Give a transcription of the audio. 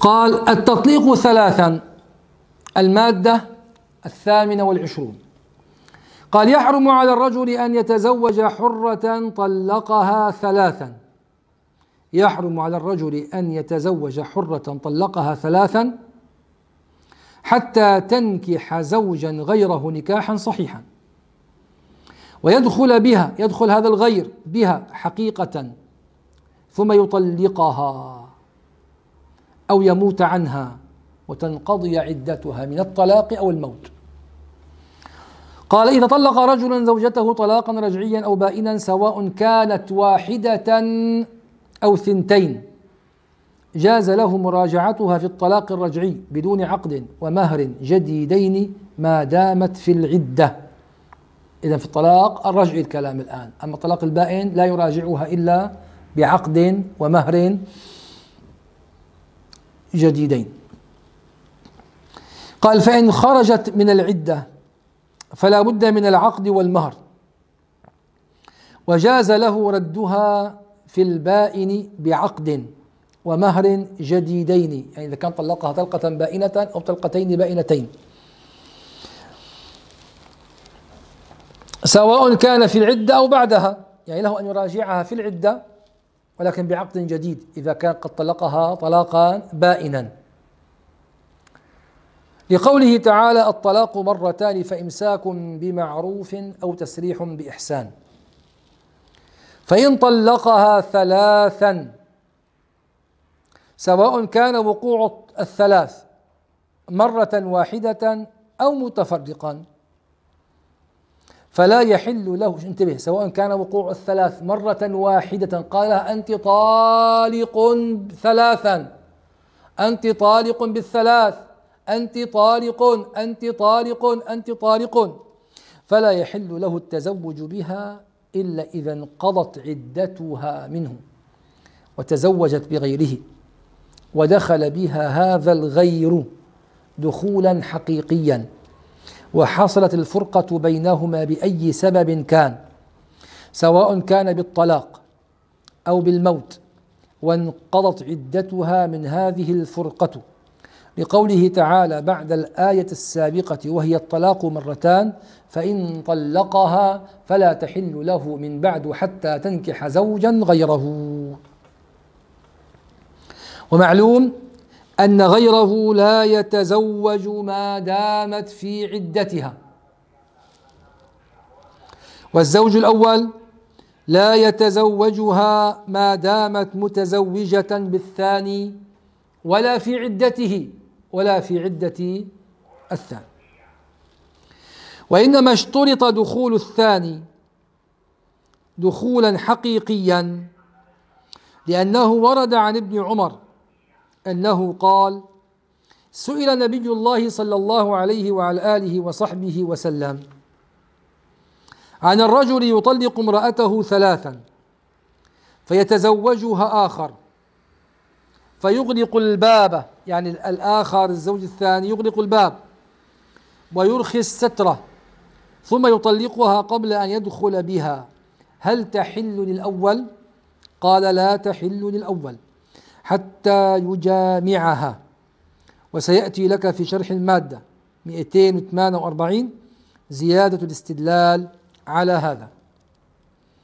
قال التطليق ثلاثا المادة الثامنة والعشرون قال يحرم على الرجل أن يتزوج حرة طلقها ثلاثا يحرم على الرجل أن يتزوج حرة طلقها ثلاثا حتى تنكح زوجا غيره نكاحا صحيحا ويدخل بها يدخل هذا الغير بها حقيقة ثم يطلقها أو يموت عنها وتنقضي عدتها من الطلاق أو الموت قال إذا طلق رجل زوجته طلاقا رجعيا أو بائنا سواء كانت واحدة أو ثنتين جاز له مراجعتها في الطلاق الرجعي بدون عقد ومهر جديدين ما دامت في العدة إذا في الطلاق الرجعي الكلام الآن أما الطلاق البائن لا يراجعها إلا بعقد ومهر جديدين قال فإن خرجت من العدة فلا بد من العقد والمهر وجاز له ردها في البائن بعقد ومهر جديدين يعني إذا كان طلقها طلقة بائنة أو طلقتين بائنتين سواء كان في العدة أو بعدها يعني له أن يراجعها في العدة ولكن بعقد جديد إذا كان قد طلقها طلاقا بائنا لقوله تعالى الطلاق مرتان فإمساك بمعروف أو تسريح بإحسان فإن طلقها ثلاثا سواء كان وقوع الثلاث مرة واحدة أو متفرقا فلا يحل له انتبه سواء كان وقوع الثلاث مرة واحدة قالها أنت طالق ثلاثا أنت طالق بالثلاث أنت طالق أنت طالق أنت طالق فلا يحل له التزوج بها إلا إذا انقضت عدتها منه وتزوجت بغيره ودخل بها هذا الغير دخولا حقيقيا وحصلت الفرقة بينهما بأي سبب كان سواء كان بالطلاق أو بالموت وانقضت عدتها من هذه الفرقة لقوله تعالى بعد الآية السابقة وهي الطلاق مرتان فإن طلقها فلا تحل له من بعد حتى تنكح زوجا غيره ومعلوم أن غيره لا يتزوج ما دامت في عدتها والزوج الأول لا يتزوجها ما دامت متزوجة بالثاني ولا في عدته ولا في عدة الثاني وإنما اشترط دخول الثاني دخولا حقيقيا لأنه ورد عن ابن عمر أنه قال سئل نبي الله صلى الله عليه وعلى آله وصحبه وسلم عن الرجل يطلق امرأته ثلاثا فيتزوجها آخر فيغلق الباب يعني الآخر الزوج الثاني يغلق الباب ويرخي السترة ثم يطلقها قبل أن يدخل بها هل تحل للأول؟ قال لا تحل للأول حتى يجامعها وسيأتي لك في شرح المادة 248 زيادة الاستدلال على هذا